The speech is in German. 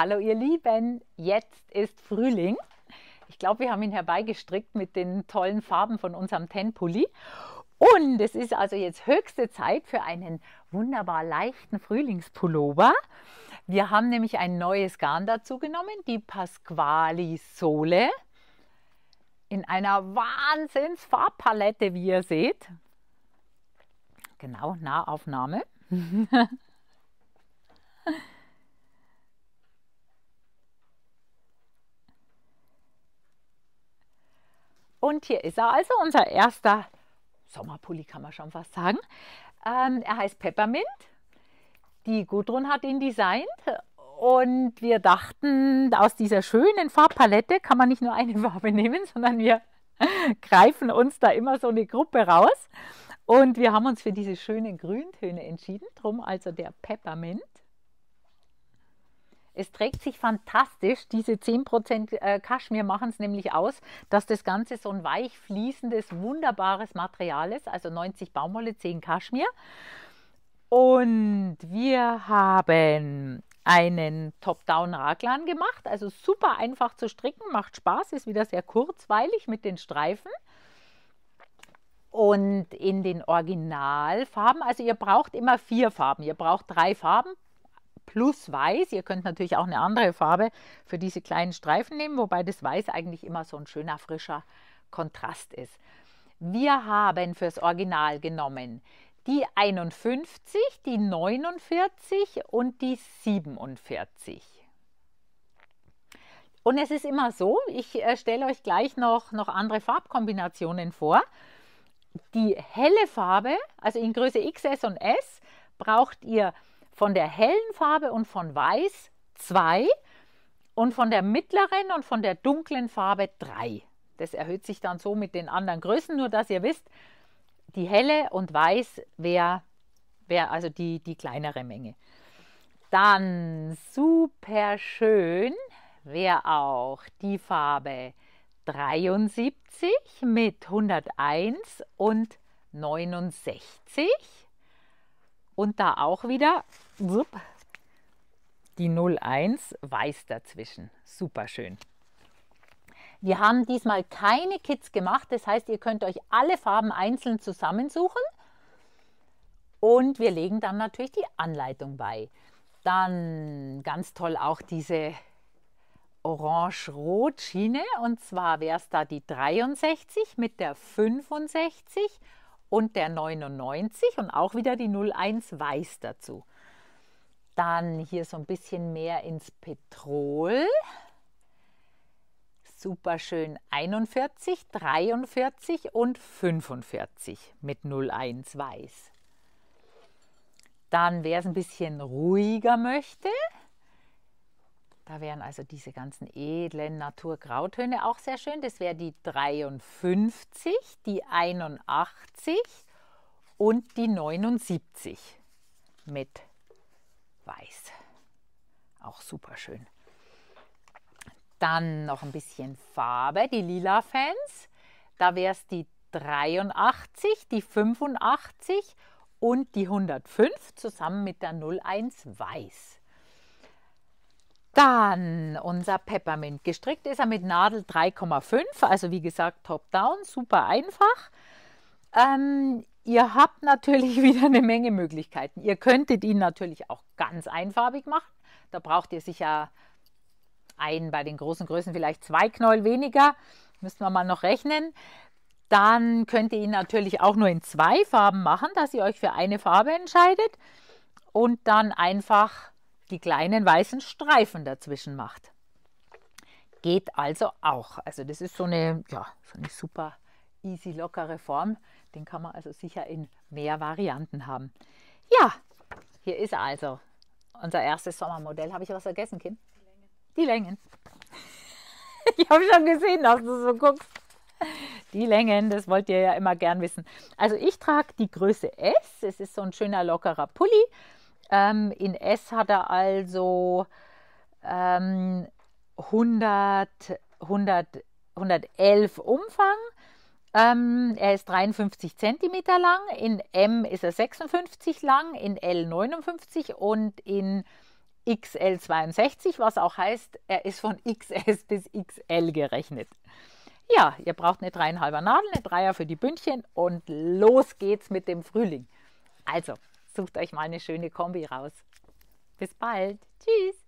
Hallo ihr Lieben, jetzt ist Frühling. Ich glaube, wir haben ihn herbeigestrickt mit den tollen Farben von unserem Tenpulli. Und es ist also jetzt höchste Zeit für einen wunderbar leichten Frühlingspullover. Wir haben nämlich ein neues Garn dazu genommen, die Pasquali Sole. In einer Wahnsinnsfarbpalette, wie ihr seht. Genau, Nahaufnahme. Und hier ist er also, unser erster Sommerpulli, kann man schon fast sagen. Ähm, er heißt Peppermint. Die Gudrun hat ihn designt. Und wir dachten, aus dieser schönen Farbpalette kann man nicht nur eine Farbe nehmen, sondern wir greifen uns da immer so eine Gruppe raus. Und wir haben uns für diese schönen Grüntöne entschieden. Drum also der Peppermint. Es trägt sich fantastisch, diese 10% äh, Kaschmir machen es nämlich aus, dass das Ganze so ein weich fließendes, wunderbares Material ist, also 90 Baumwolle, 10 Kaschmir. Und wir haben einen Top-Down-Raglan gemacht, also super einfach zu stricken, macht Spaß, ist wieder sehr kurzweilig mit den Streifen und in den Originalfarben. Also ihr braucht immer vier Farben. Ihr braucht drei Farben plus Weiß. Ihr könnt natürlich auch eine andere Farbe für diese kleinen Streifen nehmen, wobei das Weiß eigentlich immer so ein schöner, frischer Kontrast ist. Wir haben fürs Original genommen die 51, die 49 und die 47. Und es ist immer so, ich äh, stelle euch gleich noch, noch andere Farbkombinationen vor. Die helle Farbe, also in Größe XS und S, braucht ihr von der hellen Farbe und von Weiß 2 und von der mittleren und von der dunklen Farbe 3. Das erhöht sich dann so mit den anderen Größen, nur dass ihr wisst, die helle und weiß wäre wär also die, die kleinere Menge. Dann super schön wäre auch die Farbe 73 mit 101 und 69. Und da auch wieder die 01 weiß dazwischen. Super schön. Wir haben diesmal keine Kits gemacht, das heißt, ihr könnt euch alle Farben einzeln zusammensuchen und wir legen dann natürlich die Anleitung bei. Dann ganz toll auch diese orange-rot Schiene und zwar wäre es da die 63 mit der 65 und der 99 und auch wieder die 01 weiß dazu. Dann hier so ein bisschen mehr ins Petrol. Super schön 41, 43 und 45 mit 01 weiß. Dann, wer es ein bisschen ruhiger möchte, da wären also diese ganzen edlen Naturgrautöne auch sehr schön. Das wäre die 53, die 81 und die 79 mit weiß. Auch super schön. Dann noch ein bisschen Farbe, die Lila-Fans. Da wäre es die 83, die 85 und die 105 zusammen mit der 01 weiß. Dann unser Peppermint. Gestrickt ist er mit Nadel 3,5, also wie gesagt top-down, super einfach. Ähm, Ihr habt natürlich wieder eine Menge Möglichkeiten. Ihr könntet ihn natürlich auch ganz einfarbig machen. Da braucht ihr sicher ein, bei den großen Größen vielleicht zwei Knäuel weniger. Müssen wir mal noch rechnen. Dann könnt ihr ihn natürlich auch nur in zwei Farben machen, dass ihr euch für eine Farbe entscheidet und dann einfach die kleinen weißen Streifen dazwischen macht. Geht also auch. Also das ist so eine, ja, so eine super easy, lockere Form. Den kann man also sicher in mehr Varianten haben. Ja, hier ist also unser erstes Sommermodell. Habe ich was vergessen, Kim? Die Längen. Die Längen. ich habe schon gesehen, dass du so guckst. Die Längen, das wollt ihr ja immer gern wissen. Also ich trage die Größe S. Es ist so ein schöner, lockerer Pulli. Ähm, in S hat er also ähm, 100, 100, 111 Umfang ähm, er ist 53 cm lang, in M ist er 56 lang, in L 59 und in XL 62, was auch heißt, er ist von XS bis XL gerechnet. Ja, ihr braucht eine dreieinhalber Nadel, eine Dreier für die Bündchen und los geht's mit dem Frühling. Also, sucht euch mal eine schöne Kombi raus. Bis bald. Tschüss.